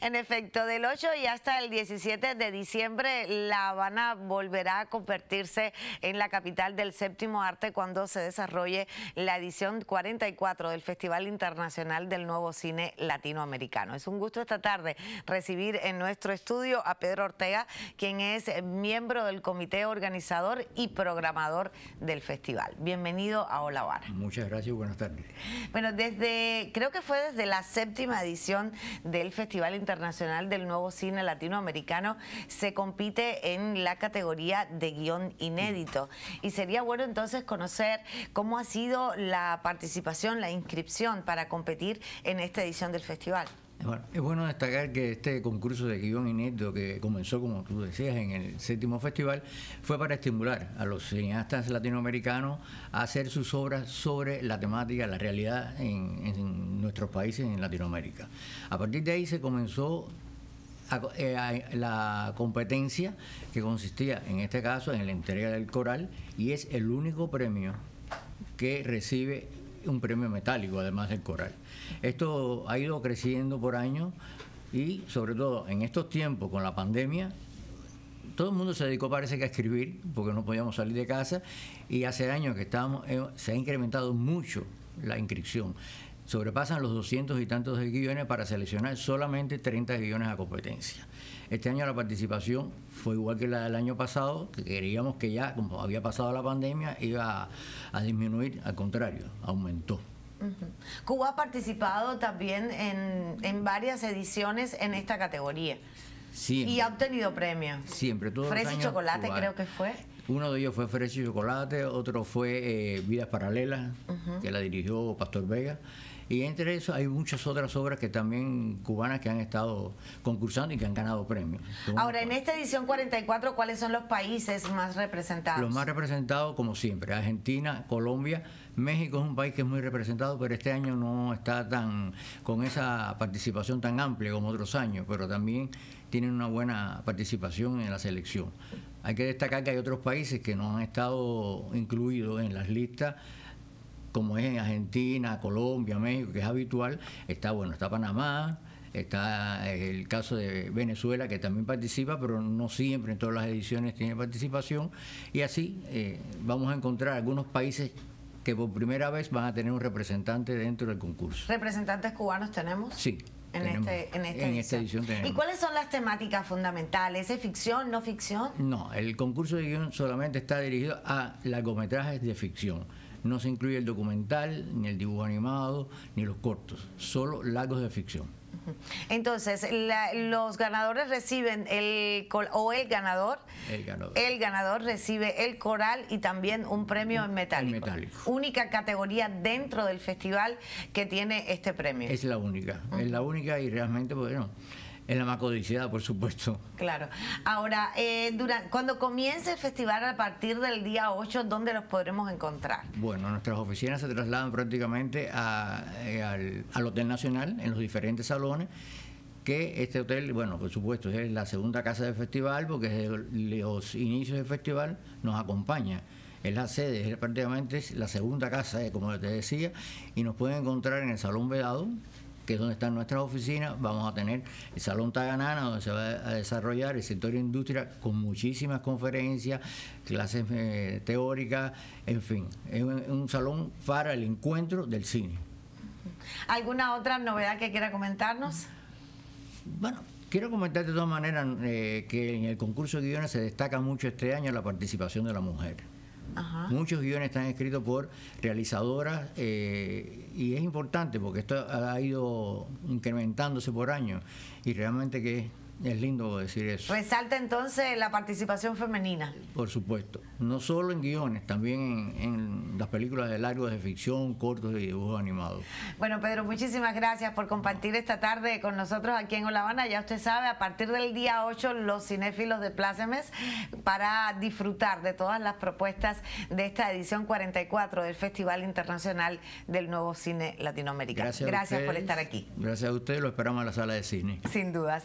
En efecto, del 8 y hasta el 17 de diciembre, La Habana volverá a convertirse en la capital del séptimo arte cuando se desarrolle la edición 44 del Festival Internacional del Nuevo Cine Latinoamericano. Es un gusto esta tarde recibir en nuestro estudio a Pedro Ortega, quien es miembro del comité organizador y programador del festival. Bienvenido a Hola Habana. Muchas gracias y buenas tardes. Bueno, desde, creo que fue desde la séptima edición del Festival Internacional Internacional del Nuevo Cine Latinoamericano se compite en la categoría de guión inédito. Y sería bueno entonces conocer cómo ha sido la participación, la inscripción para competir en esta edición del festival es bueno destacar que este concurso de guión inédito que comenzó, como tú decías, en el séptimo festival, fue para estimular a los cineastas latinoamericanos a hacer sus obras sobre la temática, la realidad en, nuestros países en Latinoamérica. A partir de ahí se comenzó eh, la competencia que consistía en este caso en la entrega del coral y es el único premio que recibe un premio metálico, además del coral. Esto ha ido creciendo por años y sobre todo en estos tiempos con la pandemia, todo el mundo se dedicó parece que a escribir, porque no podíamos salir de casa, y hace años que estamos, eh, se ha incrementado mucho la inscripción sobrepasan los 200 y tantos de guiones para seleccionar solamente 30 guiones a competencia. Este año la participación fue igual que la del año pasado, que queríamos que ya, como había pasado la pandemia, iba a, disminuir, al contrario, aumentó. Cuba ha participado también en, varias ediciones en esta categoría. Y ha obtenido premios. Siempre, todos Fresa y chocolate creo que fue. Uno de ellos fue Fresh y Chocolate, otro fue eh, Vidas Paralelas, que la dirigió Pastor Vega. Y entre eso hay muchas otras obras que también cubanas que han estado concursando y que han ganado premios. Ahora, en esta edición 44, ¿cuáles son los países más representados? Los más representados, como siempre, Argentina, Colombia, México es un país que es muy representado, pero este año no está tan con esa participación tan amplia como otros años, pero también tienen una buena participación en la selección. Hay que destacar que hay otros países que no han estado incluidos en las listas como es en Argentina, Colombia, México, que es habitual, está bueno, está Panamá, está eh, el caso de Venezuela que también participa, pero no siempre en todas las ediciones tiene participación y así eh, vamos a encontrar algunos países que por primera vez van a tener un representante dentro del concurso. ¿Representantes cubanos tenemos? Sí, en, este, este esta, esta ¿Y cuáles son las temáticas fundamentales? ¿Es ficción, no ficción? No, el concurso de guión solamente está dirigido a largometrajes de ficción. No se incluye el documental, ni el dibujo animado, ni los cortos, solo largos de ficción. Entonces, los ganadores reciben el o el ganador, el ganador. El ganador recibe el coral y también un premio en metálico. Única categoría dentro del festival que tiene este premio. Es la única, es la única y realmente, bueno en la Macodicidad, por supuesto. Claro. Ahora, eh, cuando comience el festival a partir del día 8, ¿dónde los podremos encontrar? Bueno, nuestras oficinas se trasladan prácticamente eh, al, al Hotel Nacional, en los diferentes salones que este hotel, bueno, por supuesto, es la segunda casa del festival porque desde los inicios del festival nos acompaña. Es la sede, es prácticamente la segunda casa, eh, como te decía, y nos pueden encontrar en el Salón Vedado, que es donde están nuestras oficinas, vamos a tener el Salón Taganana, donde se va a desarrollar el sector industria con muchísimas conferencias, clases eh, teóricas, en fin, es un, salón para el encuentro del cine. ¿Alguna otra novedad que quiera comentarnos? Bueno, Quiero comentar de todas maneras eh, que en el concurso de guiones se destaca mucho este año la participación de la mujer. Muchos guiones están escritos por realizadoras eh, y es importante porque esto ha ido incrementándose por año y realmente que es lindo decir eso. Resalta entonces la participación femenina. Por supuesto. No solo en guiones, también en, las películas de largo, de ficción, cortos y dibujos animados. Bueno, Pedro, muchísimas gracias por compartir esta tarde con nosotros aquí en Olavana. Ya usted sabe, a partir del día 8, los cinéfilos de Plácemes para disfrutar de todas las propuestas de esta edición 44 del Festival Internacional del Nuevo Cine Latinoamericano. Gracias, por estar aquí. Gracias a ustedes, lo esperamos en la sala de cine. Sin dudas.